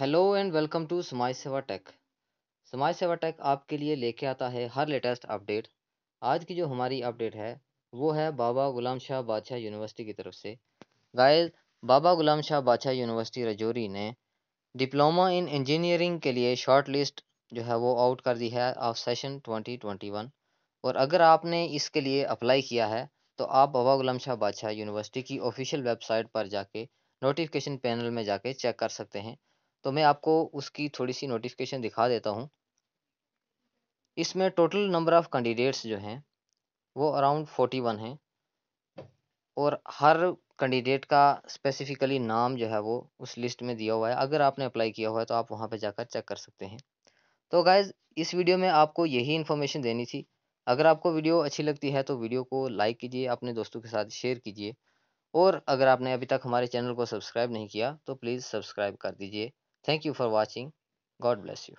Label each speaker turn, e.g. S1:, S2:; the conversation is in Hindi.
S1: हेलो एंड वेलकम टू समाज सेवा टेक समाज सेवा टेक आपके लिए लेके आता है हर लेटेस्ट अपडेट आज की जो हमारी अपडेट है वो है बाबा गुलाम शाह बादशाह यूनिवर्सिटी की तरफ से गाइस बाबा गुलाम शाह बादशाह यूनिवर्सिटी रजौरी ने डिप्लोमा इन इंजीनियरिंग के लिए शॉर्ट लिस्ट जो है वो आउट कर दी है ऑफ सेशन 2021 और अगर आपने इसके लिए अप्लाई किया है तो आप बाबा गुलाम शाह बादशाह यूनिवर्सिटी की ऑफिशियल वेबसाइट पर जाके नोटिफिकेशन पैनल में जाके चेक कर सकते हैं तो मैं आपको उसकी थोड़ी सी नोटिफिकेशन दिखा देता हूँ इसमें टोटल नंबर ऑफ़ कैंडिडेट्स जो हैं वो अराउंड फोर्टी वन हैं और हर कैंडिडेट का स्पेसिफिकली नाम जो है वो उस लिस्ट में दिया हुआ है अगर आपने अप्लाई किया हुआ है तो आप वहाँ पर जाकर चेक कर सकते हैं तो गाइज़ इस वीडियो में आपको यही इन्फॉर्मेशन देनी थी अगर आपको वीडियो अच्छी लगती है तो वीडियो को लाइक कीजिए अपने दोस्तों के साथ शेयर कीजिए और अगर आपने अभी तक हमारे चैनल को सब्सक्राइब नहीं किया तो प्लीज़ सब्सक्राइब कर दीजिए Thank you for watching. God bless you.